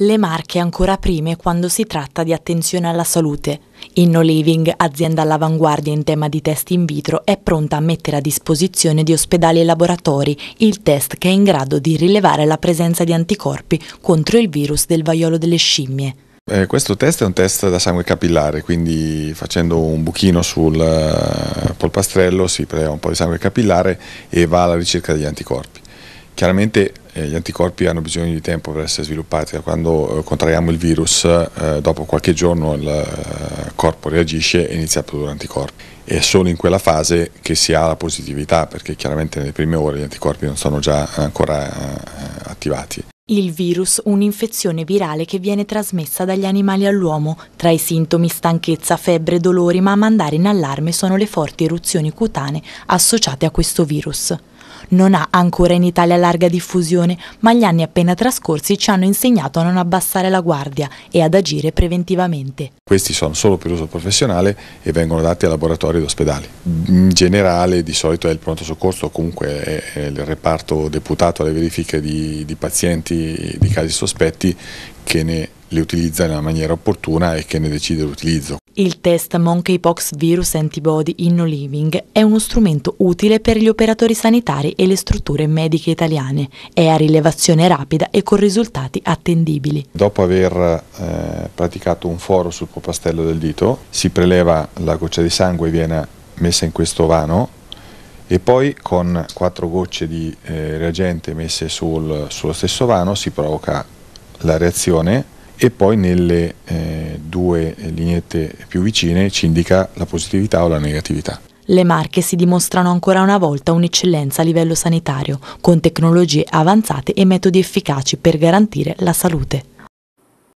Le marche ancora prime quando si tratta di attenzione alla salute. InnoLiving, azienda all'avanguardia in tema di test in vitro, è pronta a mettere a disposizione di ospedali e laboratori il test che è in grado di rilevare la presenza di anticorpi contro il virus del vaiolo delle scimmie. Eh, questo test è un test da sangue capillare, quindi facendo un buchino sul eh, polpastrello si crea un po' di sangue capillare e va alla ricerca degli anticorpi. Chiaramente eh, gli anticorpi hanno bisogno di tempo per essere sviluppati, quando eh, contraiamo il virus eh, dopo qualche giorno il corpo reagisce e inizia a produrre anticorpi. È solo in quella fase che si ha la positività perché chiaramente nelle prime ore gli anticorpi non sono già ancora attivati. Il virus, un'infezione virale che viene trasmessa dagli animali all'uomo. Tra i sintomi stanchezza, febbre, dolori, ma a mandare in allarme sono le forti eruzioni cutanee associate a questo virus. Non ha ancora in Italia larga diffusione, ma gli anni appena trascorsi ci hanno insegnato a non abbassare la guardia e ad agire preventivamente. Questi sono solo per uso professionale e vengono dati a laboratori ed ospedali. In generale di solito è il pronto soccorso, comunque è il reparto deputato alle verifiche di, di pazienti di casi sospetti che ne li utilizza nella maniera opportuna e che ne decide l'utilizzo. Il test Monkeypox Virus Antibody in Living è uno strumento utile per gli operatori sanitari e le strutture mediche italiane. È a rilevazione rapida e con risultati attendibili. Dopo aver eh, praticato un foro sul propastello del dito, si preleva la goccia di sangue e viene messa in questo vano e poi con quattro gocce di eh, reagente messe sul, sullo stesso vano si provoca la reazione e poi nelle eh, due lineette più vicine ci indica la positività o la negatività. Le Marche si dimostrano ancora una volta un'eccellenza a livello sanitario, con tecnologie avanzate e metodi efficaci per garantire la salute.